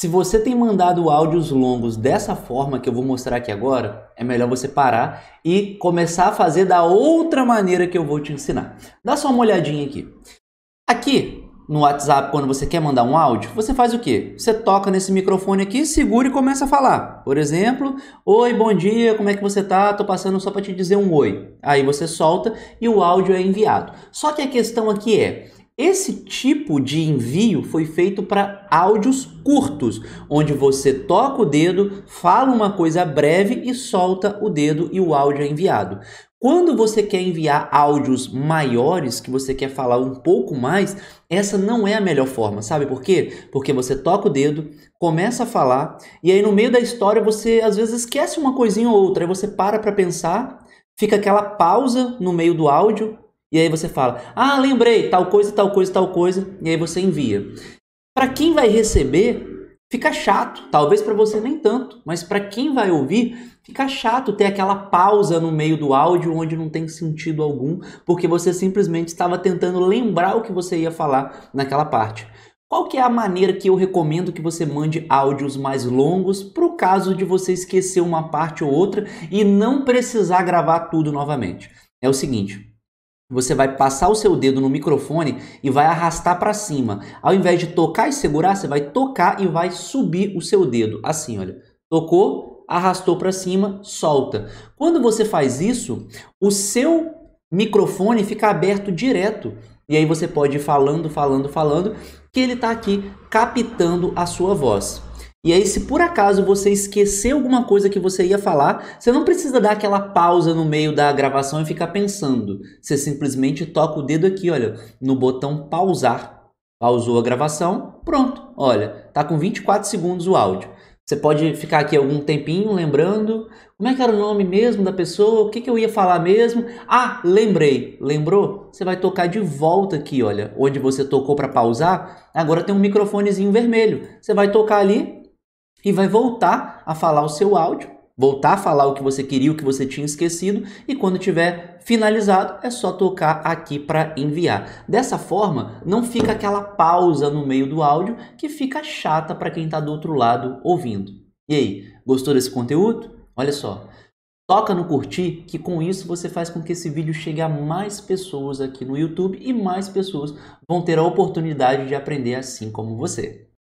Se você tem mandado áudios longos dessa forma que eu vou mostrar aqui agora, é melhor você parar e começar a fazer da outra maneira que eu vou te ensinar. Dá só uma olhadinha aqui. Aqui no WhatsApp, quando você quer mandar um áudio, você faz o quê? Você toca nesse microfone aqui, segura e começa a falar. Por exemplo, oi, bom dia, como é que você tá? Tô passando só para te dizer um oi. Aí você solta e o áudio é enviado. Só que a questão aqui é, esse tipo de envio foi feito para áudios curtos, onde você toca o dedo, fala uma coisa breve e solta o dedo e o áudio é enviado. Quando você quer enviar áudios maiores, que você quer falar um pouco mais, essa não é a melhor forma, sabe por quê? Porque você toca o dedo, começa a falar e aí no meio da história você às vezes esquece uma coisinha ou outra, aí você para para pensar, fica aquela pausa no meio do áudio e aí você fala: "Ah, lembrei, tal coisa, tal coisa, tal coisa", e aí você envia. Para quem vai receber, fica chato, talvez para você nem tanto, mas para quem vai ouvir, fica chato ter aquela pausa no meio do áudio onde não tem sentido algum, porque você simplesmente estava tentando lembrar o que você ia falar naquela parte. Qual que é a maneira que eu recomendo que você mande áudios mais longos para o caso de você esquecer uma parte ou outra e não precisar gravar tudo novamente? É o seguinte, você vai passar o seu dedo no microfone e vai arrastar para cima. Ao invés de tocar e segurar, você vai tocar e vai subir o seu dedo. Assim, olha. Tocou, arrastou para cima, solta. Quando você faz isso, o seu microfone fica aberto direto. E aí você pode ir falando, falando, falando, que ele está aqui captando a sua voz. E aí, se por acaso você esquecer alguma coisa que você ia falar, você não precisa dar aquela pausa no meio da gravação e ficar pensando. Você simplesmente toca o dedo aqui, olha, no botão pausar. Pausou a gravação, pronto. Olha, tá com 24 segundos o áudio. Você pode ficar aqui algum tempinho lembrando como é que era o nome mesmo da pessoa, o que, que eu ia falar mesmo. Ah, lembrei. Lembrou? Você vai tocar de volta aqui, olha, onde você tocou para pausar. Agora tem um microfonezinho vermelho. Você vai tocar ali, e vai voltar a falar o seu áudio, voltar a falar o que você queria, o que você tinha esquecido, e quando tiver finalizado, é só tocar aqui para enviar. Dessa forma, não fica aquela pausa no meio do áudio que fica chata para quem está do outro lado ouvindo. E aí, gostou desse conteúdo? Olha só, Toca no curtir, que com isso você faz com que esse vídeo chegue a mais pessoas aqui no YouTube e mais pessoas vão ter a oportunidade de aprender assim como você.